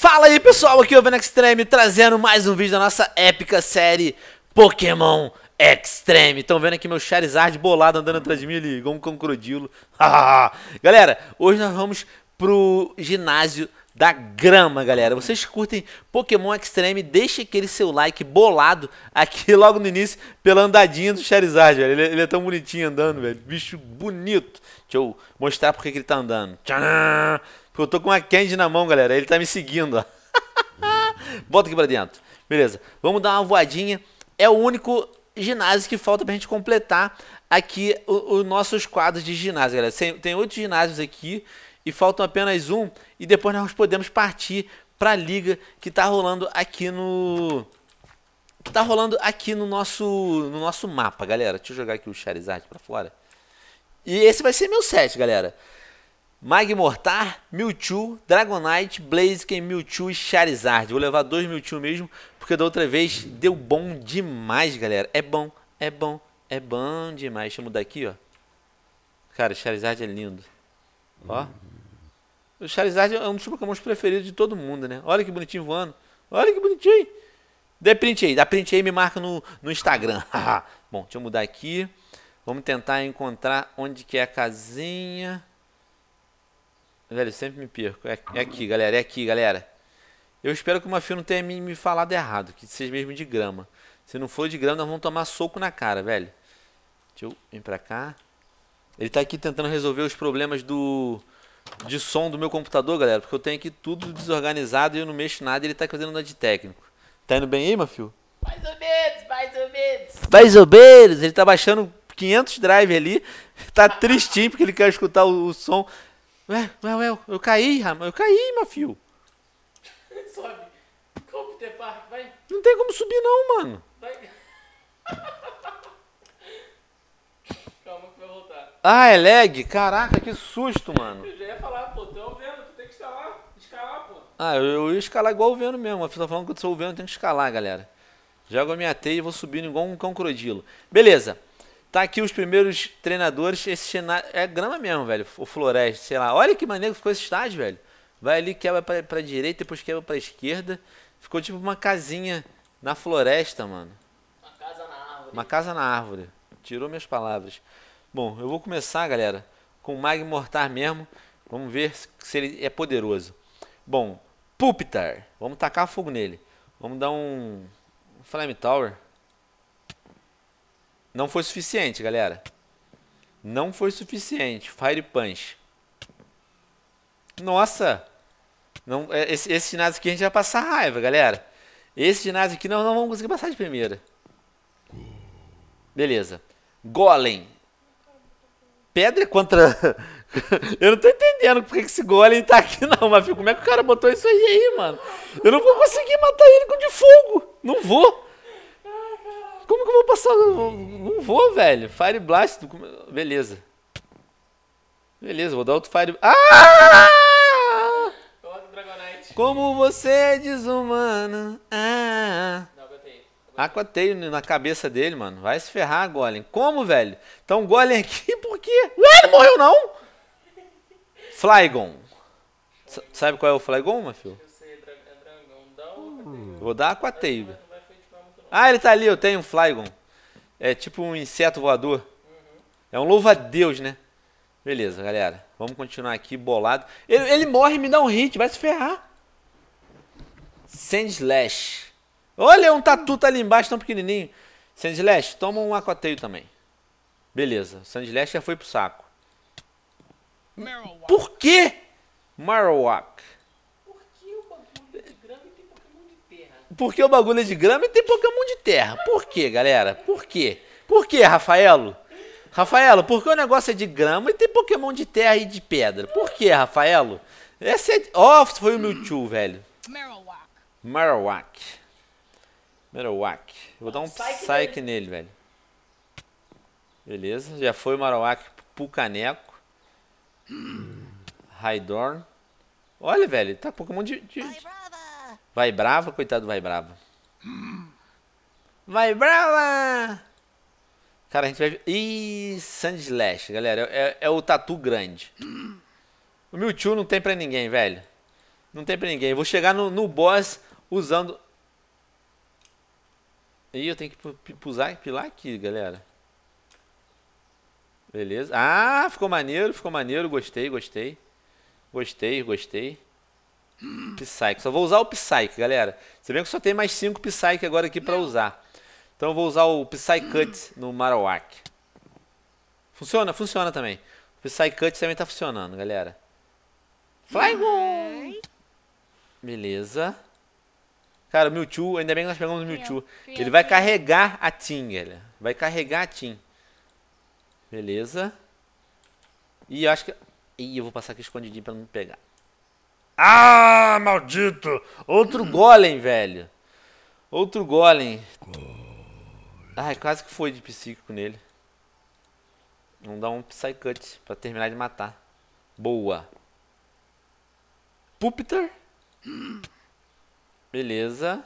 Fala aí pessoal, aqui é o Ben Extreme trazendo mais um vídeo da nossa épica série Pokémon Extreme. Estão vendo aqui meu Charizard bolado andando atrás de mim ali, igual um crocodilo. galera, hoje nós vamos pro ginásio da grama, galera. Vocês curtem Pokémon Extreme, deixa aquele seu like bolado aqui logo no início pela andadinha do Charizard, velho. Ele, é, ele é tão bonitinho andando, velho. Bicho bonito. Deixa eu mostrar porque que ele tá andando. Tcharam! Eu tô com uma candy na mão, galera. Ele tá me seguindo, ó. Bota aqui pra dentro. Beleza. Vamos dar uma voadinha. É o único ginásio que falta pra gente completar aqui os nossos quadros de ginásio, galera. Tem oito ginásios aqui e faltam apenas um. E depois nós podemos partir pra liga que tá rolando aqui no... Que tá rolando aqui no nosso, no nosso mapa, galera. Deixa eu jogar aqui o Charizard pra fora. E esse vai ser meu set, galera. Magmortar, Mewtwo, Dragonite, Blaziken, Mewtwo e Charizard. Vou levar dois Mewtwo mesmo, porque da outra vez deu bom demais, galera. É bom, é bom, é bom demais. Deixa eu mudar aqui, ó. Cara, Charizard é lindo. Ó. O Charizard é um dos Pokémons preferidos de todo mundo, né? Olha que bonitinho voando. Olha que bonitinho. Dê print aí. Dá print aí e me marca no, no Instagram. bom, deixa eu mudar aqui. Vamos tentar encontrar onde que é a casinha. Velho, sempre me perco. É, é, aqui, galera. É aqui, galera. Eu espero que o Mafio não tenha me, me falado errado. Que seja mesmo de grama. Se não for de grama, nós vamos tomar soco na cara, velho. Deixa eu vir pra cá. Ele tá aqui tentando resolver os problemas do... De som do meu computador, galera. Porque eu tenho aqui tudo desorganizado e eu não mexo nada. E ele tá fazendo nada de técnico. Tá indo bem aí, Mafio? Mais ou menos, mais ou menos. Mais ou menos. Ele tá baixando 500 drive ali. Tá tristinho porque ele quer escutar o, o som Ué, ué, ué, eu caí, Rama, eu caí, meu filho. Sobe. Como Peter Park, vai. Não tem como subir não, mano. Hum. Vai. Calma que vai voltar. Ah, é lag? Caraca, que susto, mano. Eu já ia falar, pô, tô é tu tem que escalar, escalar, pô. Ah, eu, ia escalar igual o vendo mesmo. Eu tô tá falando que eu sou o Venom, eu tenho que escalar, galera. Jogo a minha teia e vou subindo igual um cão crodilo. Beleza. Tá aqui os primeiros treinadores. Esse cenário é grama mesmo, velho. O Floresta, sei lá. Olha que maneiro ficou esse estádio, velho. Vai ali, quebra pra, pra direita, depois quebra pra esquerda. Ficou tipo uma casinha na floresta, mano. Uma casa na árvore. Uma casa na árvore. Tirou minhas palavras. Bom, eu vou começar, galera, com o Mag Mortar mesmo. Vamos ver se ele é poderoso. Bom, Puptar. Vamos tacar fogo nele. Vamos dar um Flame Tower. Não foi suficiente, galera. Não foi suficiente. Fire Punch. Nossa! Não, é, esse, esse ginásio aqui a gente vai passar raiva, galera. Esse ginásio aqui não, não vamos conseguir passar de primeira. Beleza. Golem. Pedra contra... eu não tô entendendo porque que esse golem tá aqui não, mas como é que o cara botou isso aí, mano? Eu não vou conseguir matar ele com de fogo. Não vou. Como que eu vou passar? Não, não vou, velho. Fire Blast. Beleza. Beleza, vou dar outro Fire... Ah! Como você é desumano. Ah. Aquateio ah, na cabeça dele, mano. Vai se ferrar, Golem. Como, velho? Então, Golem aqui, por quê? Ué, ele morreu, não? Flygon. sabe qual é o Flygon, meu filho? Eu sei, é dragão. Vou dar Aquateio. Ah, ele tá ali, eu tenho um Flygon. É tipo um inseto voador. Uhum. É um louva-a-Deus, né? Beleza, galera. Vamos continuar aqui, bolado. Ele, ele morre e me dá um hit, vai se ferrar. Sand Slash. Olha, um tatu tá ali embaixo, tão pequenininho. Sand Slash, toma um aquateio também. Beleza, Sand Slash já foi pro saco. Por quê? Marowak. porque o bagulho é de grama e tem Pokémon de terra. Por quê, galera? Por quê? Por quê, Rafaelo? Rafaelo, por que o negócio é de grama e tem Pokémon de terra e de pedra? Por quê, Rafaelo? Esse, é... Oh, foi o Mewtwo, velho. Marowak. Marowak. Marowak. Vou dar um Psyche, nele. nele. velho. Beleza. Já foi o Marowak pro caneco. Raidorn. Olha, velho. Tá Pokémon de... de... Vai brava, coitado, vai brava. Vai brava! Cara, a gente vai. Ih, Sandslash, galera. É, é, o tatu grande. O Mewtwo não tem pra ninguém, velho. Não tem pra ninguém. Eu vou chegar no, no boss usando. Ih, eu tenho que pusar, pilar aqui, galera. Beleza. Ah, ficou maneiro, ficou maneiro. Gostei, gostei. Gostei, gostei. Psyche. Só vou usar o Psyche, galera. Você vê que só tem mais 5 Psyche agora aqui para usar. Então eu vou usar o Psyche Cut no Marowak. Funciona? Funciona também. O Psyche Cut também tá funcionando, galera. Flygon! Beleza. Cara, o Mewtwo, ainda bem que nós pegamos o Mewtwo. Ele vai carregar a Tim, galera. Vai carregar a Tim. Beleza. E eu acho que... Ih, eu vou passar aqui escondidinho pra não me pegar. Ah, maldito! Outro hum. golem, velho. Outro golem. Hum. Ai, quase que foi de psíquico nele. Vamos dar um Psycut pra terminar de matar. Boa. Pupiter. Hum. Beleza.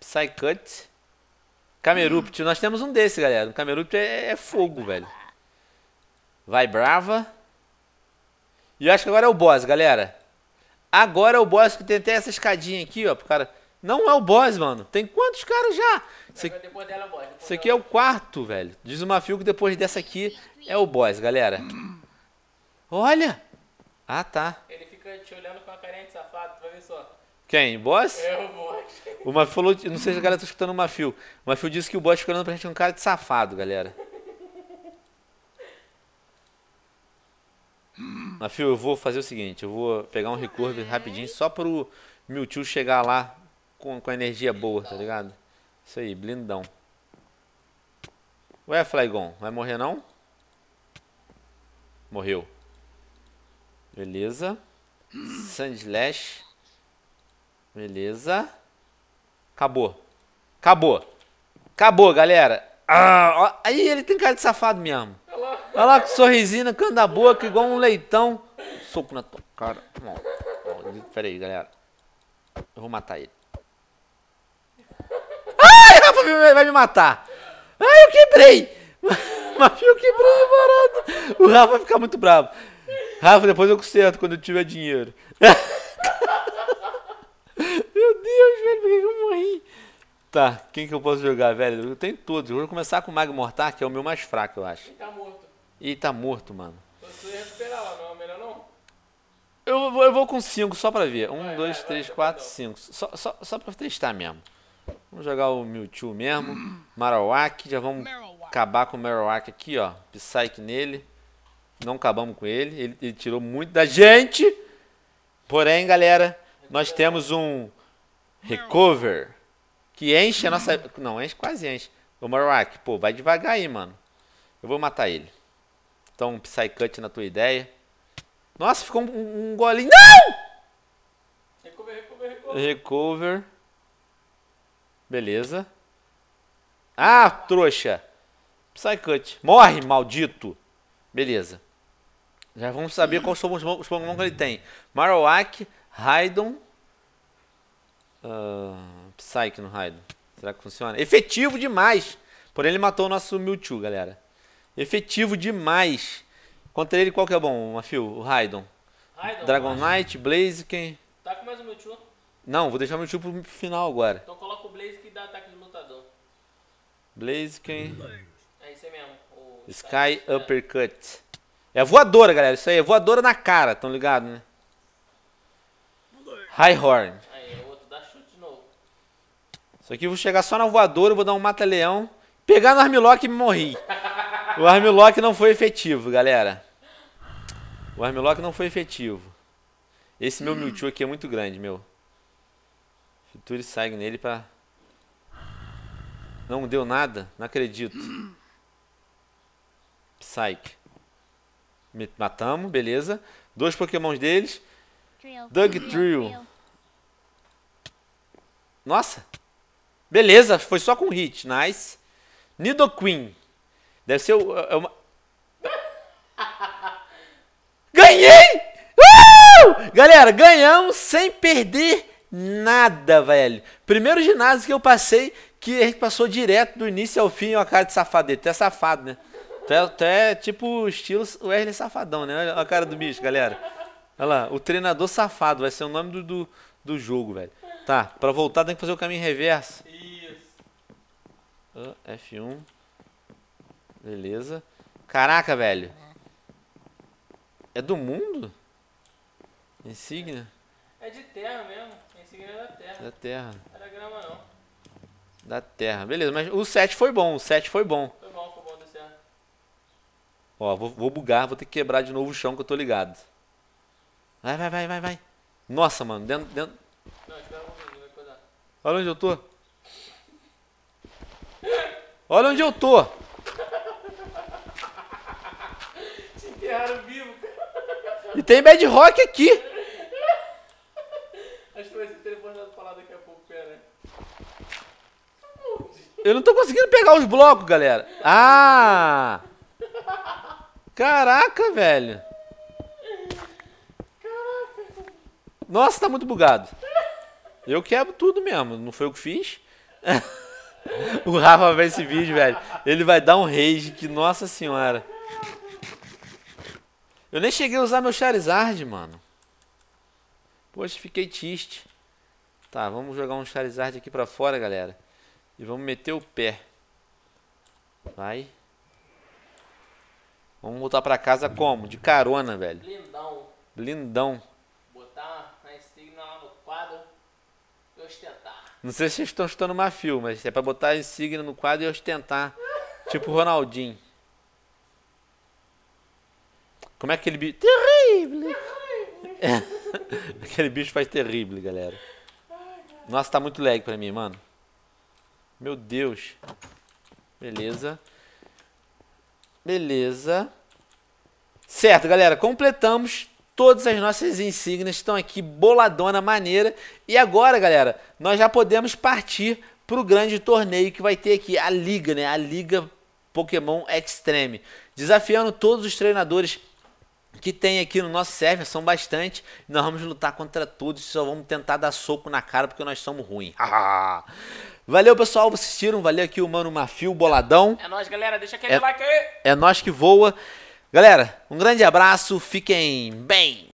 Psycut. Camerupt. Nós temos um desse, galera. O Camerupt é, é fogo, velho. Vai brava. E eu acho que agora é o boss, galera. Agora é o boss que tem até essa escadinha aqui, ó, pro cara... Não é o boss, mano. Tem quantos caras já? Isso é aqui, dela, isso aqui é o quarto, velho. Diz o Mafio que depois dessa aqui é o boss, galera. Olha! Ah, tá. Ele fica te olhando com a carinha de safado, tu vai ver só. Quem? Boss? É o boss. O Mafio, não sei se a galera tá escutando o Mafio. O Mafio disse que o boss fica olhando pra gente com um cara de safado, galera. Mas, filho, eu vou fazer o seguinte: eu vou pegar um recurve rapidinho só pro Mewtwo chegar lá com, com a energia boa, tá ligado? Isso aí, blindão. Ué, Flygon, vai morrer não? Morreu. Beleza. Sandlash. Beleza. Acabou. Acabou. Acabou, galera. Ah, ó, aí ele tem cara de safado mesmo. Olha lá com sorrisinho canto da boca, igual um leitão. Soco na tua cara. Não, não, pera aí, galera. Eu vou matar ele. Ai, Rafa vai me matar. Ai, eu quebrei. Mas eu quebrei barato. O Rafa vai ficar muito bravo. Rafa, depois eu conserto quando eu tiver dinheiro. Meu Deus, velho, por que eu morri? Tá, quem que eu posso jogar, velho? Eu tenho todos. Eu vou começar com o Mag Mortar, que é o meu mais fraco, eu acho. Ele tá morto. E tá morto, mano. Você recuperar é Eu, vou com 5 só pra ver. 1, 2, 3, 4, 5. Só, só pra testar mesmo. Vamos jogar o Mewtwo mesmo. Marowak. Já vamos Marowak. acabar com o Marowak aqui, ó. Psyche nele. Não acabamos com ele. ele. Ele tirou muito da gente. Porém, galera, nós temos um Recover. Que enche a nossa. Não, enche, quase enche. O Marowak, pô, vai devagar aí, mano. Eu vou matar ele postar um psycut na tua ideia. Nossa, ficou um, um golinho. Não! Recover, recover, recover. Recover. Beleza. Ah, trouxa. Psycut. Morre, maldito. Beleza. Já vamos saber quais são os, os Pokémon que ele tem. Marowak, Raidon. Uh, Psyche no Raidon. Será que funciona? Efetivo demais. Porém, ele matou o nosso Mewtwo, galera. Efetivo demais. Contra ele, qual que é bom, Mafio? O Raidon. Dragon Knight, Blaziken. Tá com mais um Mewtwo? Não, vou deixar o Mewtwo pro final agora. Então coloca o Blaziken e dá ataque de lutador. Blaziken. É isso aí é mesmo. O Sky tá Uppercut. É voadora, galera. Isso aí é voadora na cara, tão ligado, né? High Horn. Aí, o é outro dá chute de novo. Isso aqui eu vou chegar só na voadora, vou dar um mata-leão, pegar no Armlock e morrer. O Armlock não foi efetivo, galera. O Armlock não foi efetivo. Esse meu Mewtwo aqui é muito grande, meu. Future sai nele pra... Não deu nada? Não acredito. Psyche. Matamos, beleza. Dois pokémons deles. Dugtrio. Nossa. Beleza, foi só com hit. Nice. Nidoqueen. Deve ser é uma. Ganhei! Uh! Galera, ganhamos sem perder nada, velho. Primeiro ginásio que eu passei, que a gente passou direto do início ao fim, uma cara de safado dele. Até safado, né? Até, é tipo estilo é Safadão, né? Olha a cara do bicho, galera. Olha lá, o treinador safado vai ser o nome do, do, do jogo, velho. Tá, pra voltar tem que fazer o caminho reverso. Isso. Ah, F1. Beleza. Caraca, velho. É do mundo? Insígnia? É de terra mesmo. Insígnia é da terra. Da terra. Não era grama, não. Da terra. Beleza, mas o 7 foi bom. O 7 foi bom. Foi bom, foi bom desse ano. Ó, vou, vou bugar. Vou ter que quebrar de novo o chão que eu tô ligado. Vai, vai, vai, vai, vai. Nossa, mano. Dentro, dentro... Não, espera um pouquinho. Vai acordar. Olha onde eu tô. Olha onde eu tô. vivo, E tem Bad Rock aqui. Acho que vai ser telefonado pra lá daqui a pouco, pera. Eu não tô conseguindo pegar os blocos, galera. Ah! Caraca, velho. Caraca. Nossa, tá muito bugado. Eu quebro tudo mesmo, não foi o que fiz. o Rafa vai esse vídeo, velho. Ele vai dar um rage que, nossa senhora. Eu nem cheguei a usar meu Charizard, mano. Poxa, fiquei triste. Tá, vamos jogar um Charizard aqui pra fora, galera. E vamos meter o pé. Vai. Vamos voltar pra casa como? De carona, velho. Blindão. Blindão. Botar a insígnia lá no quadro e ostentar. Não sei se vocês estão chutando uma fio, mas é pra botar a insígnia no quadro e ostentar. tipo Ronaldinho. Como é aquele bicho? Terrível! aquele bicho faz terrível, galera. Nossa, tá muito lag pra mim, mano. Meu Deus. Beleza. Beleza. Certo, galera. Completamos todas as nossas insígnias. Estão aqui boladona, maneira. E agora, galera, nós já podemos partir pro grande torneio que vai ter aqui. A Liga, né? A Liga Pokémon Extreme. Desafiando todos os treinadores que tem aqui no nosso server são bastante. Nós vamos lutar contra todos e só vamos tentar dar soco na cara porque nós somos ruins. valeu, pessoal. Vocês assistiram. Valeu aqui o Mano Mafio, boladão. É nóis, galera. Deixa aquele é, like aí. É nós que voa. Galera, um grande abraço. Fiquem bem.